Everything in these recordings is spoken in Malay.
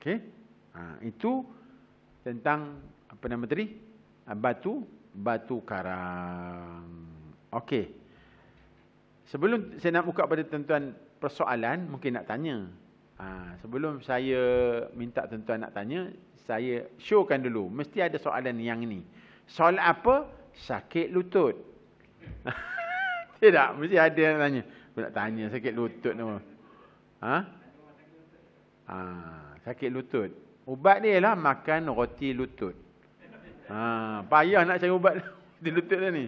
Okey. Ha, itu tentang apa nama tadi? Ah, batu batu karang. Okey. Sebelum saya nak buka pada tuan-tuan persoalan, mungkin nak tanya. Ha, sebelum saya minta tuan-tuan nak tanya, saya showkan dulu. Mesti ada soalan yang ini. Soal apa? Sakit lutut. Tidak, mesti ada yang nak tanya. Aku nak tanya sakit lutut nama. Ha? Ha sakit lutut. Ubat ni ialah makan roti lutut. Ha, payah nak cari ubat di lutut dah ni.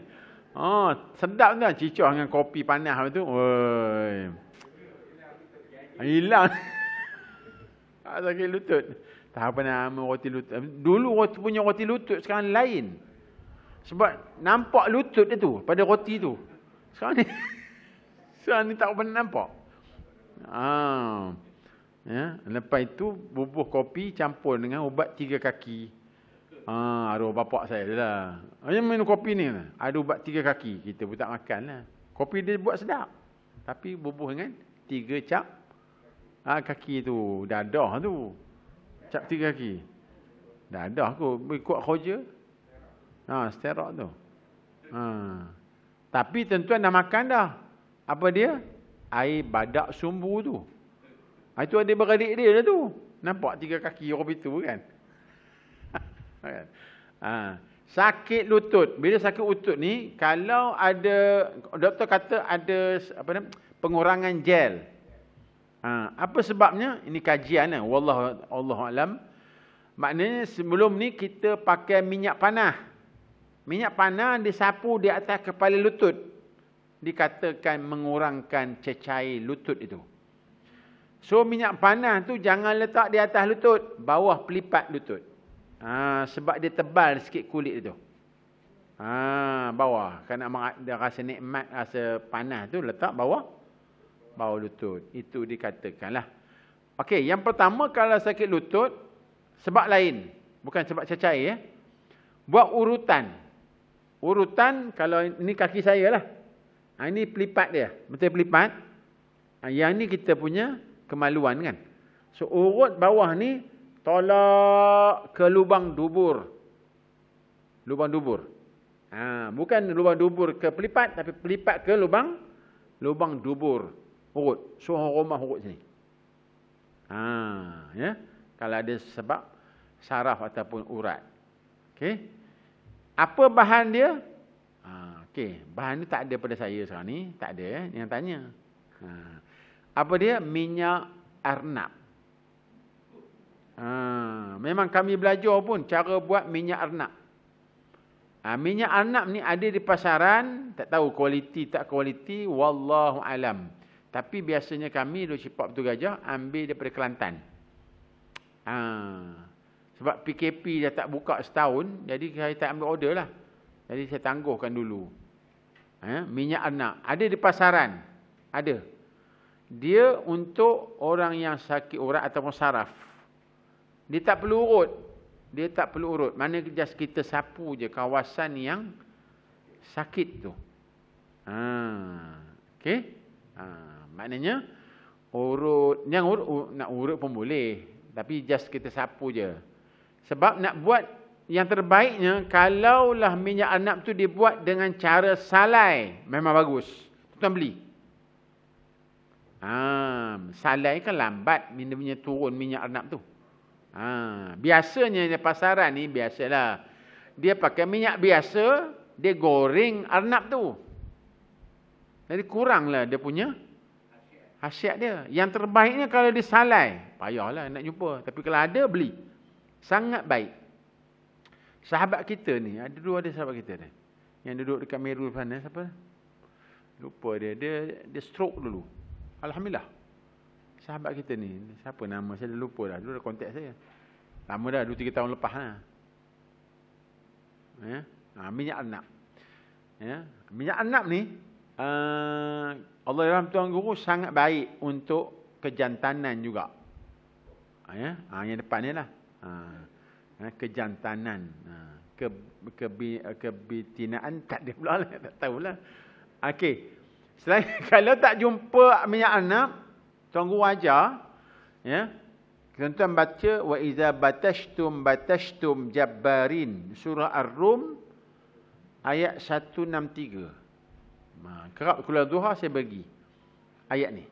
Ha, oh, sedap tuan cicah dengan kopi panas tu. Oi. Hilang. Tak ah, sakit lutut. Tak apa nama roti lutut. Dulu roti punya roti lutut sekarang lain. Sebab nampak lutut dia tu pada roti tu. Sekarang ni sekarang ni tak pernah nampak. Ah. Ha. Ya, lepas itu bubuh kopi campur dengan ubat tiga kaki. Ha, aduh bapak saya dia lah. Dia minum kopi ni. Lah. Ada ubat tiga kaki. Kita pun tak makan lah. Kopi dia buat sedap. Tapi bubuh dengan tiga cap ha, kaki tu. Dadah tu. Cap tiga kaki. Dadah tu. Ikut khoja. Ha, Sterok tu. Ha. Tapi tentuan dah makan dah. Apa dia? Air badak sumbu tu. Itu ha, ada beradik dia lah tu. Nampak tiga kaki orang itu kan? kan. ha. Sakit lutut. Bila sakit lutut ni, kalau ada, doktor kata ada apa nama, pengurangan gel. Ha. Apa sebabnya? Ini kajian lah. Eh? Wallah, Allah Alam. Maknanya sebelum ni kita pakai minyak panah. Minyak panah disapu di atas kepala lutut. Dikatakan mengurangkan cecair lutut itu. So minyak panas tu jangan letak di atas lutut, bawah pelipat lutut. Ha, sebab dia tebal sikit kulit tu. Ha, bawah. Kena kan dia rasa nikmat, rasa panas tu letak bawah bawah lutut. Itu dikatakan lah. Okay, yang pertama kalau sakit lutut sebab lain, bukan sebab cacai ya. Buat urutan. Urutan kalau ini kaki saya lah. Ha, ini pelipat dia. Betul pelipat. Ha, yang ni kita punya kemaluan kan. So urut bawah ni tolak ke lubang dubur. Lubang dubur. Ha, bukan lubang dubur ke pelipat tapi pelipat ke lubang lubang dubur. Urut. So rumah urut sini. Ha, ya. Kalau ada sebab saraf ataupun urat. Okey. Apa bahan dia? Ha, okey, bahan ni tak ada pada saya sekarang ni, tak ada eh. Yang tanya. Ha apa dia minyak arnab. Ha, memang kami belajar pun cara buat minyak arnab. Ha, minyak arnab ni ada di pasaran, tak tahu kualiti tak kualiti, wallahu alam. Tapi biasanya kami dulu cepat betul gajah ambil daripada Kelantan. Ha, sebab PKP dah tak buka setahun, jadi saya tak ambil order lah. Jadi saya tangguhkan dulu. Ha, minyak arnab. Ada di pasaran. Ada. Dia untuk orang yang sakit urat atau saraf. Dia tak perlu urut. Dia tak perlu urut. Mana just kita sapu je kawasan yang sakit tu. Ha. Okey. Ha. Maknanya urut. Yang urut, urut, nak urut pun boleh. Tapi just kita sapu je. Sebab nak buat yang terbaiknya, kalaulah minyak anak tu dibuat dengan cara salai, memang bagus. Tuan beli. Ha, salai kan lambat minyak punya turun minyak arnab tu. Ha, biasanya di pasaran ni biasalah. Dia pakai minyak biasa, dia goreng arnab tu. Jadi kuranglah dia punya hasiat dia. Yang terbaiknya kalau dia salai, payahlah nak jumpa. Tapi kalau ada, beli. Sangat baik. Sahabat kita ni, ada dua ada sahabat kita ni. Yang duduk dekat Meru sana, siapa? Lupa dia. Dia, dia stroke dulu. Alhamdulillah Sahabat kita ni Siapa nama saya dah lupa dah Dulu dah kontak saya Lama dah 2-3 tahun lepas lah. ya? ha, Minyak anak ya? Minyak anak ni uh, Allah Alhamdulillah Tuhan Guru sangat baik Untuk kejantanan juga ha, ya? ha, Yang depan ni lah ha. ha, Kejantanan ha. Ke, kebi, kebitinaan Tak ada pula lah Tak tahulah Okey Selain kalau tak jumpa minyak anak, tunggu wajar. Ya. Tuan-tuan baca, Wa iza batashtum batashtum jabbarin. Surah Ar-Rum, ayat 163. Ha, kerap kuliah duha saya bagi. Ayat ni.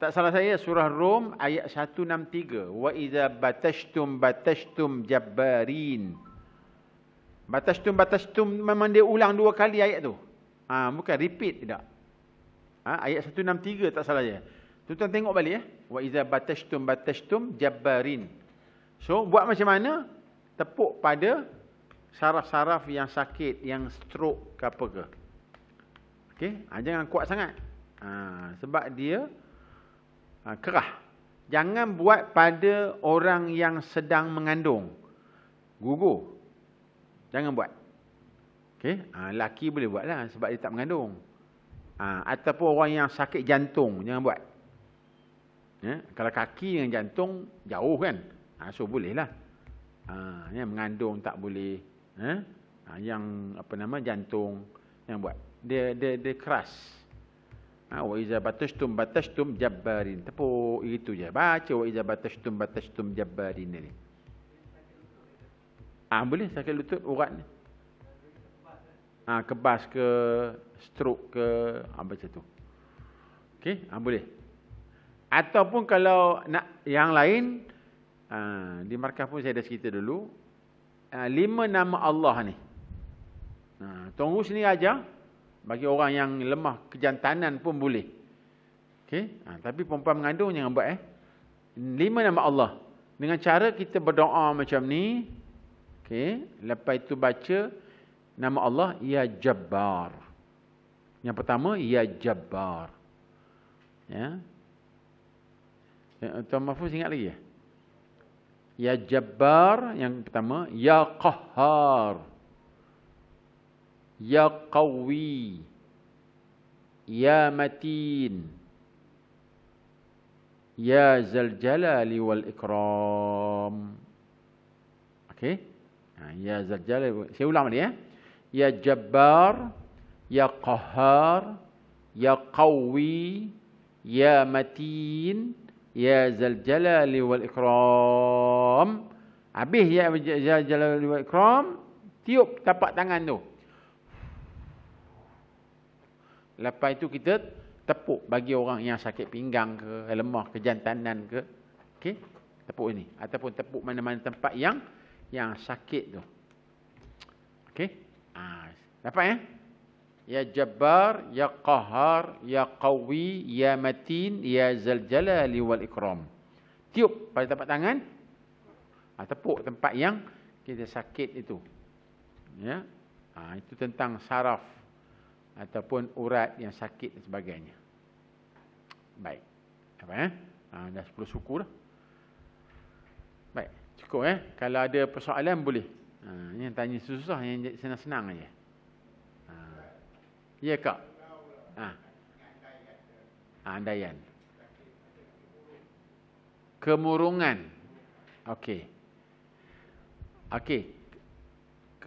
Tak salah saya, surah Rom, ayat 163. Wa iza batashtum batashtum jabbarin. Batashtum batashtum, memang dia ulang dua kali ayat tu. Ha, bukan repeat tidak. Ha, ayat 163 tak salah je. Tuan-tuan tengok balik ya. Wa iza batashtum batashtum jabbarin. So buat macam mana? Tepuk pada saraf-saraf yang sakit, yang stroke ke apa ke. Okey, ha, jangan kuat sangat. Ha, sebab dia ha, kerah. Jangan buat pada orang yang sedang mengandung. Gugur. Jangan buat. Okey, ha, laki boleh buatlah sebab dia tak mengandung. Ha, ataupun orang yang sakit jantung, jangan buat. Ya, kalau kaki dengan jantung, jauh kan? Ha, so, bolehlah. Ha, ya, mengandung tak boleh. Ha? ha, yang apa nama jantung, yang buat. Dia dia, dia keras. Ha, wa iza batashtum batashtum jabbarin. Tepuk, itu je. Baca wa iza batashtum batashtum jabbarin ni. Ha, boleh sakit lutut, urat ni ha, kebas ke, stroke ke, apa ah, macam tu. Okey, ha, boleh. Ataupun kalau nak yang lain, ha, di markah pun saya dah cerita dulu, ha, lima nama Allah ni. Ha, tunggu sini aja bagi orang yang lemah kejantanan pun boleh. Okay, ha, tapi perempuan mengandung jangan buat eh. Lima nama Allah. Dengan cara kita berdoa macam ni, Okay, lepas itu baca Nama Allah Ya Jabbar. Yang pertama Ya Jabbar. Ya. Ya, Tuan Mahfuz ingat lagi ya? Ya Jabbar yang pertama. Ya Qahar, Ya Qawi. Ya Matin. Ya Zal Jalali wal Ikram. Okey. Ya ha, Zal Jalali. Saya ulang balik ya. Ya Jabbar, Ya Qahhar, Ya Qawwi, Ya Matin, Ya Zal Jalali wal Ikram. Habis Ya Zal Jalali wal Ikram, tiup tapak tangan tu. Lepas itu kita tepuk bagi orang yang sakit pinggang ke, lemah ke, jantanan ke. Okey, tepuk ini. Ataupun tepuk mana-mana tempat yang yang sakit tu. okay? Ha. Dapat ya? Ya Jabbar, Ya Qahar, Ya Qawi, Ya Matin, Ya Zaljalali wal Ikram. Tiup pada tempat tangan. Ha, tepuk tempat yang kita sakit itu. Ya. Ha, itu tentang saraf ataupun urat yang sakit dan sebagainya. Baik. Apa ya? Ha, dah 10 suku dah. Baik. Cukup ya. Kalau ada persoalan boleh. Ha, yang tanya susah yang senang-senang aja. Ha. Ya kak? Ha. ha andaian. Kemurungan. Okey. Okey.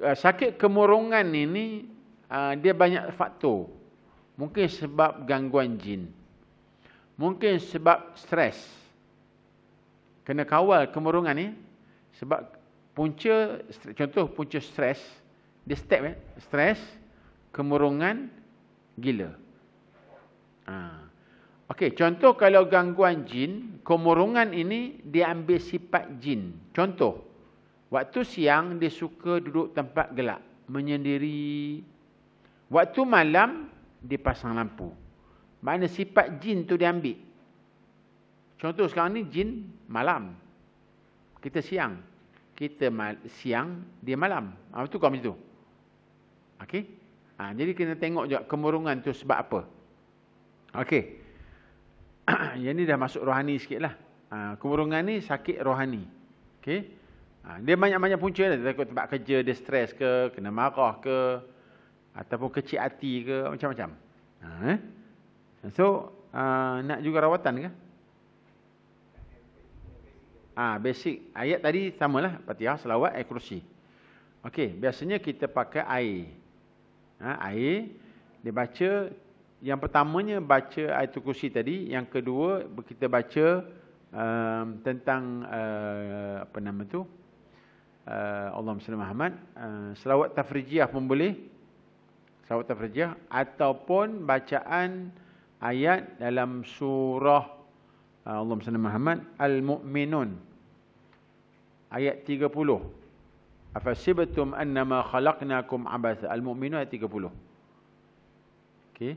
Eh, sakit kemurungan ini ha, dia banyak faktor. Mungkin sebab gangguan jin. Mungkin sebab stres. Kena kawal kemurungan ni. Sebab punca contoh punca stres dia step eh stres kemurungan gila ha. okey contoh kalau gangguan jin kemurungan ini diambil sifat jin contoh waktu siang dia suka duduk tempat gelap menyendiri waktu malam dia pasang lampu mana sifat jin tu diambil contoh sekarang ni jin malam kita siang kita mal, siang, dia malam. Ha, ah, betul kau macam tu? Okey? Ha, jadi kena tengok juga kemurungan tu sebab apa. Okey. Yang ni dah masuk rohani sikit lah. Ha, ah, kemurungan ni sakit rohani. Okey? Ha, dia banyak-banyak punca lah. Dia takut tempat kerja, dia stres ke, kena marah ke. Ataupun kecil hati ke, macam-macam. Ha, eh? So, uh, nak juga rawatan ke? Ah ha, basic ayat tadi samalah Fatihah selawat ayat kursi. Okey, biasanya kita pakai air. Ha, air dibaca yang pertamanya baca ayat kursi tadi, yang kedua kita baca um, tentang uh, apa nama tu? Uh, Allahumma salli Muhammad, uh, selawat tafrijiyah pun boleh. Selawat tafrijiyah ataupun bacaan ayat dalam surah Ah, Allah SWT Muhammad Al-Mu'minun Ayat 30 Afasibatum annama khalaqnakum abasa. Al-Mu'minun ayat 30 Okey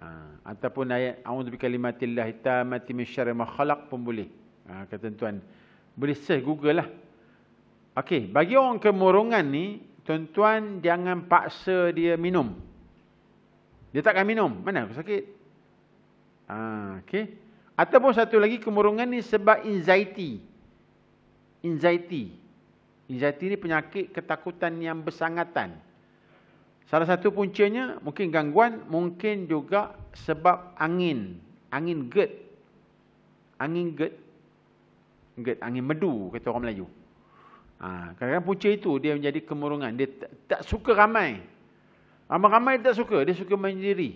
ha. Ataupun ayat A'udhu bi kalimatillah Itamati misyari makhalaq pun boleh ha, Kata tuan Boleh search google lah Okey Bagi orang kemurungan ni Tuan-tuan jangan paksa dia minum. Dia takkan minum. Mana aku sakit? Ah, okey. Ataupun satu lagi kemurungan ni sebab anxiety. Anxiety. Anxiety ni penyakit ketakutan yang bersangatan. Salah satu puncanya mungkin gangguan, mungkin juga sebab angin. Angin gerd. Angin gerd. Gerd, angin medu kata orang Melayu. Ha, kadang-kadang punca itu dia menjadi kemurungan. Dia tak, tak suka ramai. Ramai-ramai tak suka. Dia suka menjadi diri.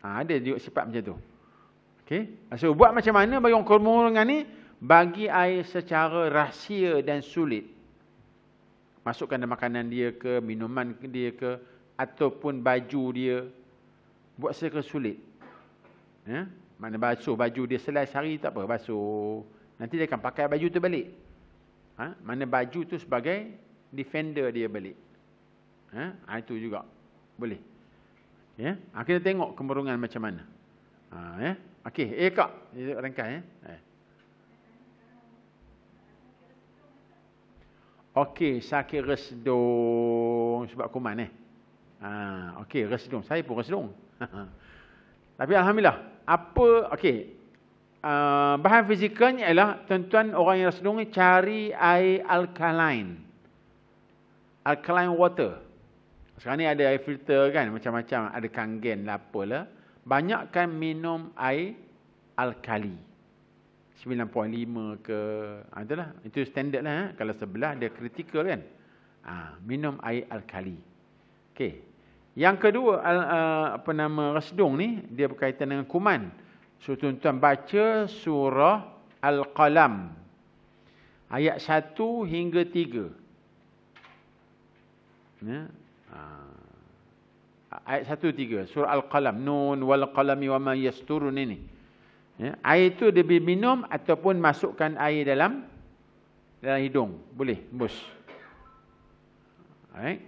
Ha, ada juga sifat macam tu. Okay. So, buat macam mana bagi orang kemurungan ni? Bagi air secara rahsia dan sulit. Masukkan dia makanan dia ke, minuman dia ke, ataupun baju dia. Buat secara sulit. Ya? Mana basuh baju dia selai sehari, tak apa, basuh. Nanti dia akan pakai baju tu balik. Ha? Mana baju tu sebagai defender dia balik. Ha? ha itu juga. Boleh. Ya? Ha, kita tengok kemurungan macam mana. Ha, ya? Okey, A kak. Ini rangkaian. Ya? Eh. Okey, sakit resdung sebab kuman eh. Ha, okey, resdung. Saya pun resdung. Tapi Alhamdulillah, apa, okey. Uh, bahan fizikalnya ialah tuan-tuan orang yang resdung ni cari air alkaline. Alkaline water. Sekarang ni ada air filter kan, macam-macam. Ada kangen lah, apalah banyakkan minum air alkali. 9.5 ke, ah, itulah. Itu standard lah. Eh? Kalau sebelah dia kritikal kan. Ha, minum air alkali. Okey. Yang kedua, al, uh, apa nama resdung ni, dia berkaitan dengan kuman. So, tuan-tuan baca surah Al-Qalam. Ayat 1 hingga 3. Ya. Ha ayat satu tiga, Surah Al-Qalam. Nun wal qalami wa ma yasturun ini. Ya, air itu dia minum ataupun masukkan air dalam dalam hidung. Boleh. Bus. Baik.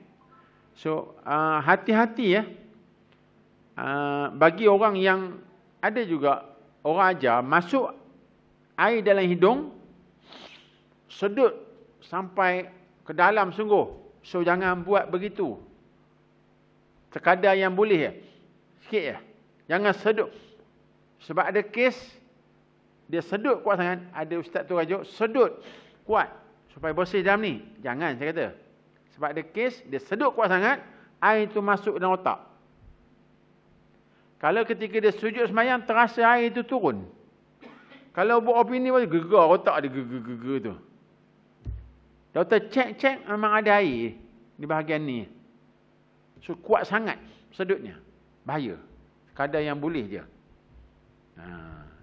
So, ah, hati-hati uh, ya. Uh, bagi orang yang ada juga orang ajar masuk air dalam hidung sedut sampai ke dalam sungguh. So jangan buat begitu. Sekadar yang boleh ya. Sikit ya. Jangan sedut. Sebab ada kes dia sedut kuat sangat, ada ustaz tu rajuk sedut kuat supaya bersih dalam ni. Jangan saya kata. Sebab ada kes dia sedut kuat sangat, air itu masuk dalam otak. Kalau ketika dia sujud semayang, terasa air itu turun. Kalau buat opini, gegar otak dia gegar-gegar tu. Doktor cek-cek memang ada air di bahagian ni. So kuat sangat sedutnya. Bahaya. Kadar yang boleh je. Ha,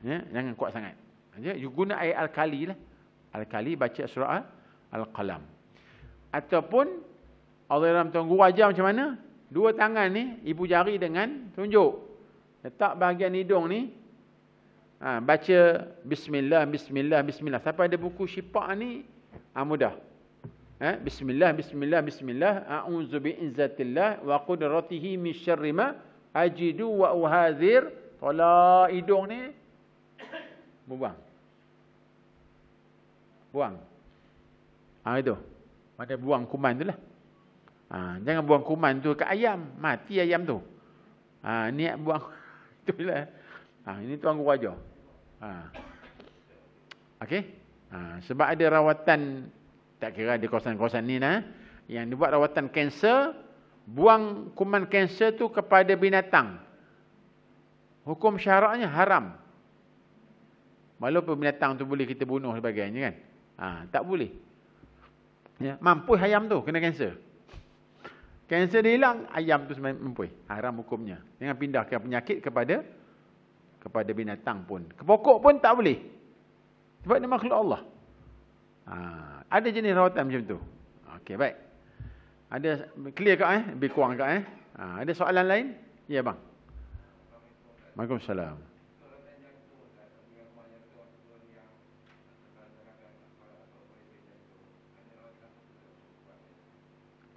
ya? Jangan kuat sangat. Ya? You guna air alkali lah. Alkali baca surah Al-Qalam. Ataupun Allah dalam tuan guru ajar macam mana? Dua tangan ni, ibu jari dengan tunjuk. Letak bahagian hidung ni. Ha, baca Bismillah, Bismillah, Bismillah. Siapa ada buku syipak ni, ha, mudah. Eh, bismillah, bismillah, bismillah. A'udzu bi'izzatillah wa qudratihi min syarri ma ajidu wa uhadzir. Tola hidung ni. Buang. Buang. Ha, itu. Mana buang kuman tu lah. Ha, jangan buang kuman tu ke ayam. Mati ayam tu. Ha, niat buang. Itulah. Ha, ini tuan guru ajar. Ha. Okey. Ha, sebab ada rawatan tak kira di kawasan-kawasan ni lah. Yang dibuat rawatan kanser, buang kuman kanser tu kepada binatang. Hukum syaraknya haram. Walaupun binatang tu boleh kita bunuh sebagainya kan. Ha, tak boleh. Ya, mampu ayam tu kena kanser. Kanser dia hilang, ayam tu mampu. Haram hukumnya. Dengan pindahkan penyakit kepada kepada binatang pun. Ke pokok pun tak boleh. Sebab dia makhluk Allah. Haa. Ada jenis rawatan macam tu. Okey, baik. Ada clear ke eh? Lebih kurang ke eh? Ha, ada soalan lain? Ya, bang. Waalaikumsalam.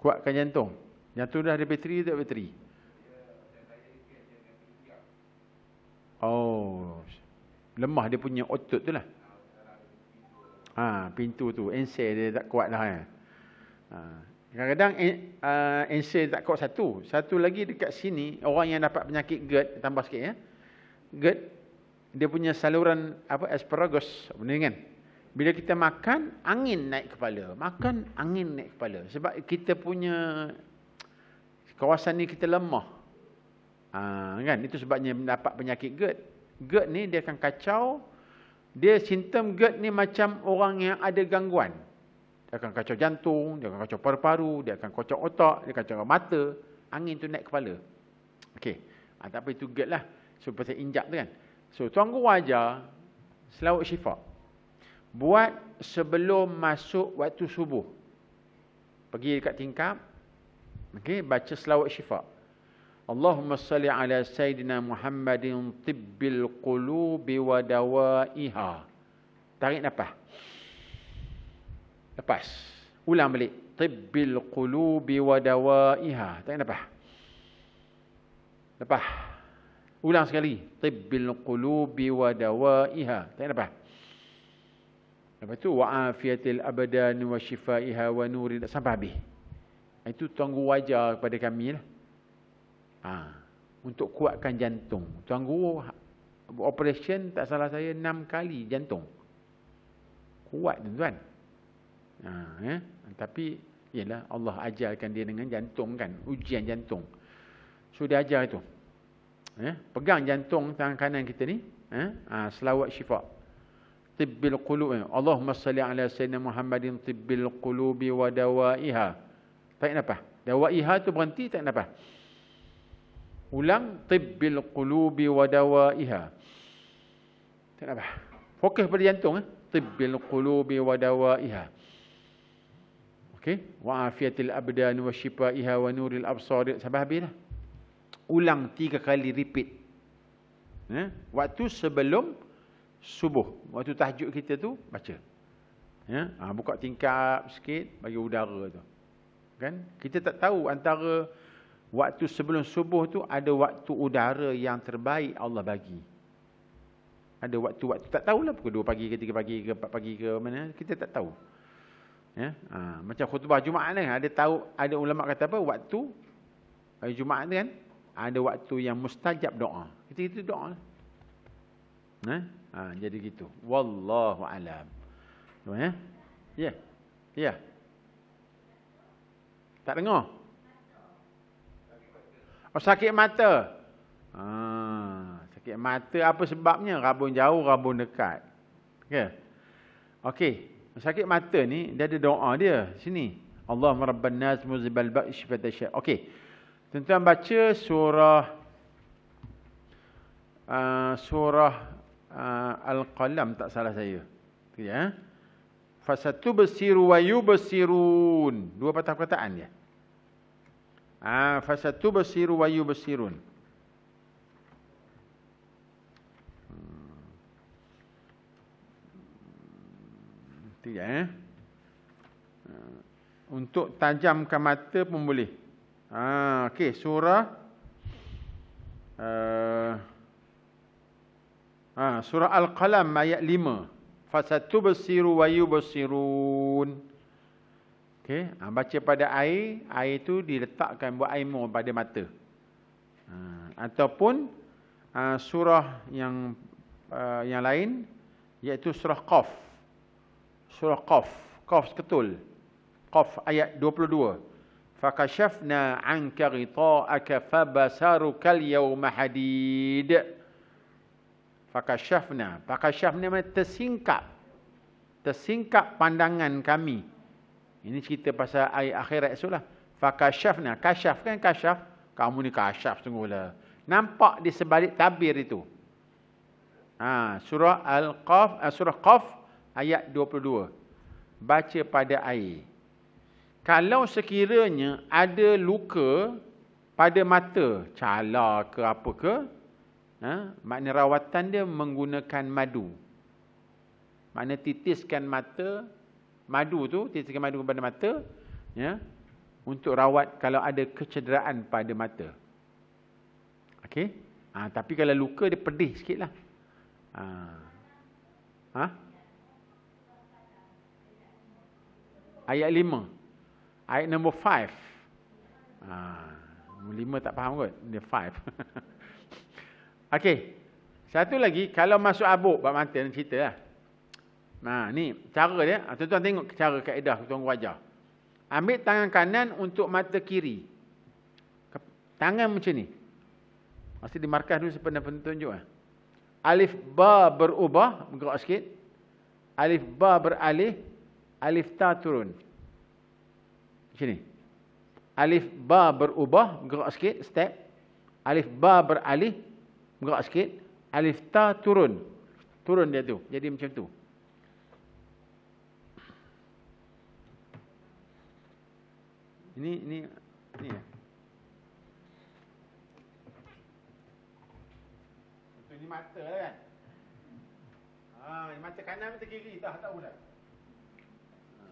Kuatkan jantung. Jantung dah ada bateri ke tak bateri? Oh. Lemah dia punya otot tu lah. Ha, pintu tu ensel dia tak kuat dah eh. Ha. Kadang-kadang uh, tak kuat satu. Satu lagi dekat sini orang yang dapat penyakit GERD tambah sikit ya. GERD dia punya saluran apa asparagus benda kan. Bila kita makan angin naik kepala, makan angin naik kepala sebab kita punya kawasan ni kita lemah. Ha, kan itu sebabnya dapat penyakit GERD. GERD ni dia akan kacau dia simptom GERD ni macam orang yang ada gangguan. Dia akan kacau jantung, dia akan kacau paru-paru, dia akan kacau otak, dia kacau mata, angin tu naik kepala. Okey. Ha, tak apa itu GERD lah. So pasal injak tu kan. So tuan guru ajar selawat syifa. Buat sebelum masuk waktu subuh. Pergi dekat tingkap. Okey, baca selawat syifa. اللهم صل على سيدنا محمد طب القلوب ودوائها tarik nafas lepas ulang balik طب القلوب ودوائها tarik nafas lepas ulang sekali طب القلوب ودوائها tarik nafas lepas tu وعافيه الابدان وشفائها nuri. sampai habis itu tunggu wajah kepada kami lah ha, untuk kuatkan jantung. Tuan Guru ha, operation tak salah saya enam kali jantung. Kuat tu tuan. Ha, eh? Tapi ialah Allah ajarkan dia dengan jantung kan. Ujian jantung. So dia ajar itu. Eh? Ya. Pegang jantung tangan kanan kita ni. Eh? Ha, selawat syifa. Tibbil qulub. Allahumma salli ala sayyidina Muhammadin tibbil qulubi wa dawaiha. Tak nak apa? Dawaiha tu berhenti tak nak apa? ulang tibbil qulubi wa dawaiha tak apa fokus pada jantung eh tibbil qulubi wa dawaiha okey wa afiatil abdan wa shifaiha wa nuril absar sampai habis dah ulang tiga kali repeat ya eh? waktu sebelum subuh waktu tahajud kita tu baca ya ha, buka tingkap sikit bagi udara tu kan kita tak tahu antara Waktu sebelum subuh tu ada waktu udara yang terbaik Allah bagi. Ada waktu-waktu tak tahulah pukul 2 pagi ke 3 pagi ke 4 pagi ke mana kita tak tahu. Ya, ha, macam khutbah Jumaat ni ada tahu ada ulama kata apa waktu hari Jumaat kan ada waktu yang mustajab doa. Kita itu doa. Lah. Ha? ha, jadi gitu. Wallahu alam. Ya. Ya. Ya. Tak dengar? Oh, sakit mata. Ha, sakit mata apa sebabnya? Rabun jauh, rabun dekat. Okey. Okey. Sakit mata ni, dia ada doa dia. Sini. Allahumma rabban nas muzibal ba'ish fatasyah. Okey. tuan baca surah Uh, surah uh, Al-Qalam tak salah saya. Ya. Eh. Fasatu basiru wa Dua patah perkataan Ya? Ah, fasatu basiru wa yubsirun. Ya, eh? Hmm. Untuk tajamkan mata pun boleh. Ha, ah, okay. Surah. Uh, ha, surah Al-Qalam ayat 5. Fasatu basiru wa yubasirun. Surah Okey, ha, baca pada air, air itu diletakkan buat air aimo pada mata. Ha, ataupun ha, surah yang uh, yang lain iaitu surah Qaf. Surah Qaf, Qaf ketul. Qaf ayat 22. Fakashafna anka ghita'aka fabasaruka al-yawm hadid. Fakashafna, fakashafna maksudnya tersingkap. Tersingkap pandangan kami. Ini cerita pasal air akhirat tu lah. ni, Kashaf kan kashaf. Kamu ni kashaf tunggulah. Nampak di sebalik tabir itu. Ha, surah Al-Qaf, eh, surah Qaf ayat 22. Baca pada air. Kalau sekiranya ada luka pada mata, cala ke apa ke, ha, makna rawatan dia menggunakan madu. Makna titiskan mata, madu tu titikkan madu kepada mata ya untuk rawat kalau ada kecederaan pada mata okey ha, tapi kalau luka dia pedih sikitlah ha ha ayat 5 ayat nombor 5 ah ha, lima tak faham kot dia five. okey satu lagi kalau masuk abuk bab mata dan ceritalah Nah, ha, ni cara dia. Ha, tuan-tuan tengok cara kaedah tuan wajah. Ambil tangan kanan untuk mata kiri. Tangan macam ni. Masih di markah dulu sepenuh penunjuk. Eh. Ha? Alif ba berubah. Bergerak sikit. Alif ba beralih. Alif ta turun. Macam ni. Alif ba berubah. Bergerak sikit. Step. Alif ba beralih. Bergerak sikit. Alif ta turun. Turun dia tu. Jadi macam tu. Ini ini ini ya. Itu ini mata lah kan. Ha, ini mata kanan mata kiri dah tak tahu dah. Ha.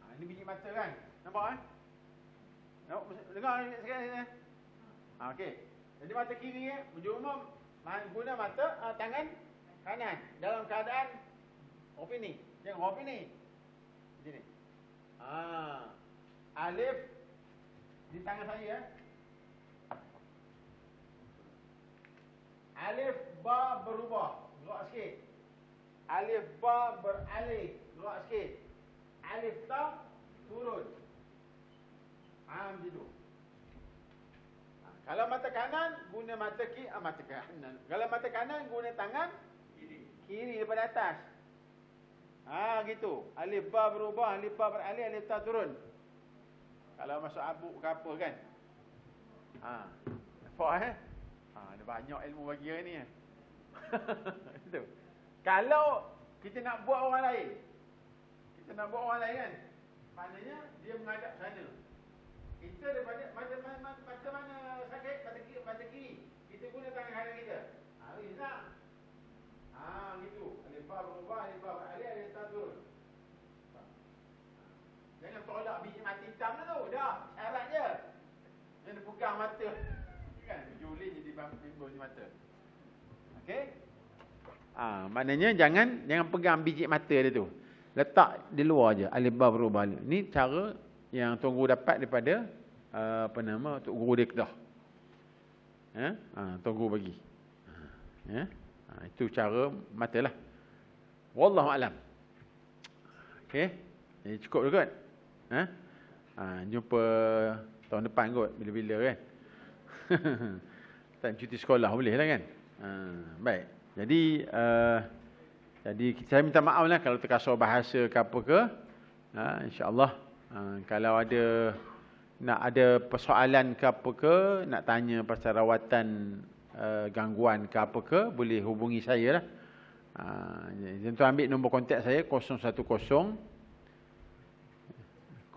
ha. ini biji mata kan. Nampak kan? Eh? Nampak dengar sekali sini. Ha okey. Jadi mata kiri ya, mana guna mata ha, tangan kanan dalam keadaan opening. Yang huruf ini. Begini. ah, Alif di tangan saya ya. Alif ba berubah, gerak sikit. Alif ba beralih, gerak sikit. Alif ta turun. Faham ha, gitu. Ha, kalau mata kanan guna mata kiri, ah, mata kanan. Kalau mata kanan guna tangan kiri. Kiri daripada atas. Ah ha, gitu. Alif ba berubah, alif ba beralih, alif ta turun. Kalau masuk abu ke apa kan. Ha. Nampak eh? Ha ada banyak ilmu bagi ni. Eh? Gitu. Kalau kita nak buat orang lain. Kita nak buat orang lain kan. Maknanya dia menghadap sana. Kita ada banyak macam mana macam mana sakit kata kiri, kata kiri. Kita guna tangan kanan kita. Ha ni nak. Ha gitu. Alif ba berubah, alif ba Kena tolak biji mati hitam lah tu. Dah. Syarat je. Kena pegang mata. Kan? Julin jadi bimbul di mata. Okey? Ah, ha, maknanya jangan jangan pegang biji mata dia tu. Letak di luar je. Alibah rubah. Ini cara yang Tuan Guru dapat daripada uh, apa nama Tok Guru dia Kedah. Eh? Ha, ha Tok Guru bagi. Eh? Ha, itu cara matalah. lah. Wallahualam. Okay. Ini eh, cukup juga. Kan? Eh? Ha, jumpa tahun depan kot, bila-bila kan. Time cuti sekolah boleh lah kan. Ha, baik. Jadi, uh, jadi saya minta maaf lah kalau terkasar bahasa ke apa ke. Ha, InsyaAllah. Ha, kalau ada nak ada persoalan ke apa ke, nak tanya pasal rawatan uh, gangguan ke apa ke, boleh hubungi saya lah. Ha, tentu ambil nombor kontak saya 010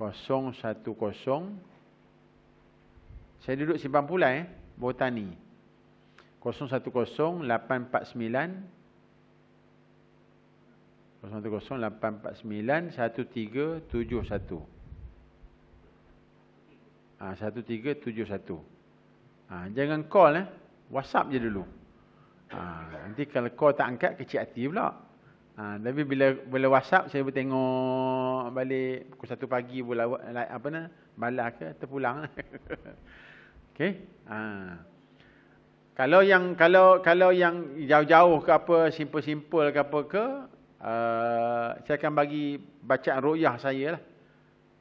010 Saya duduk simpan pula eh Botani 010-849 ha, 1371 ha, jangan call eh. WhatsApp je dulu. Ha, nanti kalau call tak angkat, kecil hati pula. Ha, tapi bila bila WhatsApp saya tengok balik pukul satu pagi pula apa na balas ke terpulang. Okey. Ha. Kalau yang kalau kalau yang jauh-jauh ke apa simple-simple ke apa ke uh, saya akan bagi bacaan royah saya lah.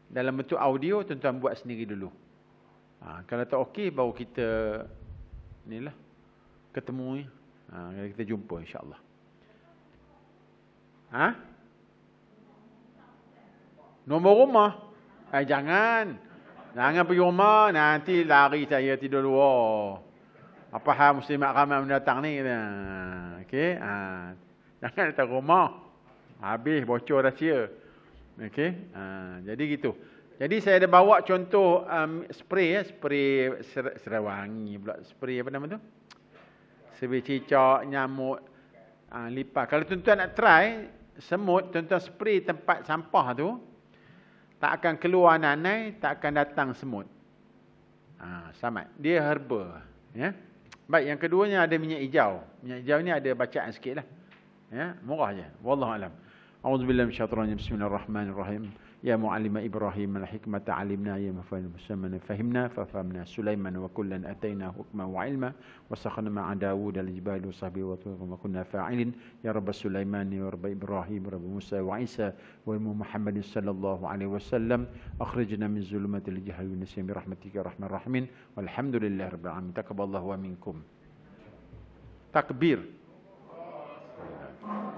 Dalam bentuk audio tuan-tuan buat sendiri dulu. Ha, kalau tak okey baru kita inilah ketemu ha, kita jumpa insya-Allah. Ha? Nombor rumah? Eh, jangan. Jangan pergi rumah, nanti lari saya tidur luar. Apa hal muslimat ramai mendatang ni? Ha, okey. Ha. Jangan datang rumah. Habis bocor rahsia. Okey. Ha. Jadi gitu. Jadi saya ada bawa contoh um, spray. Ya. Spray ser serawangi pula. Spray apa nama tu? Spray cicak, nyamuk, ha, lipat. Kalau tuan-tuan nak try, semut tuan-tuan spray tempat sampah tu tak akan keluar nanai tak akan datang semut ha, samat dia herba ya baik yang keduanya ada minyak hijau minyak hijau ni ada bacaan sikitlah ya murah je wallahualam alam auzubillahi minasyaitanir rajim bismillahirrahmanirrahim Ya Muallim Ibrahim al Hikmah Ta'alimna Ya Mufan Musamman Fahimna Fafamna Sulaiman Wa Kullan Atayna Hukma Wa Ilma Wa Sakhna Ma'a Dawud Al Jibail Wa Sahbi Wa Tuhu Wa Kuna Fa'ilin Ya Rabbi Sulaiman Ya Rabbi Ibrahim Ya Rabbi Musa Wa Isa Wa Imam Muhammad Sallallahu Alaihi Wasallam Akhrijna Min Zulumat Al Jahil Nasiyam Bi Rahmatika ya Rahman Rahmin Wa Alhamdulillah Rabbil Alamin Takabullah Wa Minkum Takbir Takbir